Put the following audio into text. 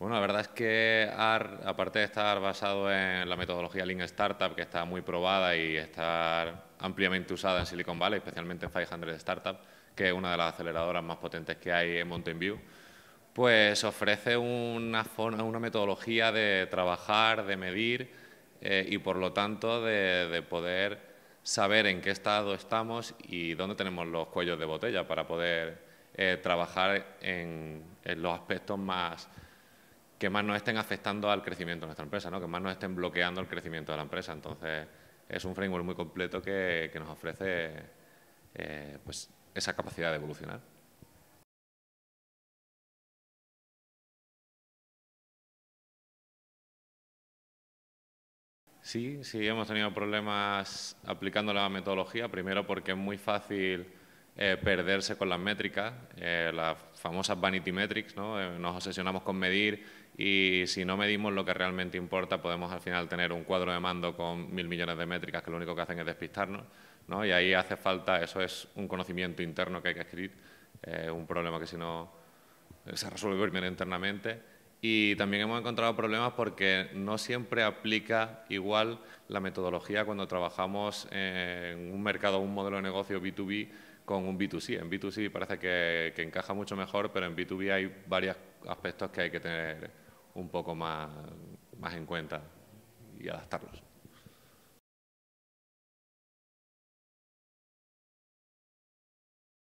Bueno, la verdad es que AR, aparte de estar basado en la metodología Lean Startup, que está muy probada y está ampliamente usada en Silicon Valley, especialmente en 500 Startup, que es una de las aceleradoras más potentes que hay en Mountain View, pues ofrece una, una metodología de trabajar, de medir eh, y, por lo tanto, de, poder saber en qué estado estamos y dónde tenemos los cuellos de botella para poder eh, trabajar en los aspectos más que más nos estén afectando al crecimiento de nuestra empresa, ¿no? que más nos estén bloqueando el crecimiento de la empresa. Entonces, es un framework muy completo que, nos ofrece eh, pues, esa capacidad de evolucionar. Sí, sí, hemos tenido problemas aplicando la metodología, primero porque es muy fácil eh, perderse con las métricas, eh, las famosas vanity metrics, ¿no? Eh, nos obsesionamos con medir y si no medimos lo que realmente importa podemos al final tener un cuadro de mando con mil millones de métricas que lo único que hacen es despistarnos ¿no? y ahí hace falta, eso es un conocimiento interno que hay que escribir, un problema que si no se resuelve primero internamente y también hemos encontrado problemas porque no siempre aplica igual la metodología cuando trabajamos en un mercado, un modelo de negocio B2B con un B2C. En B2C parece que, encaja mucho mejor, pero en B2B hay varios aspectos que hay que tener un poco más en cuenta y adaptarlos.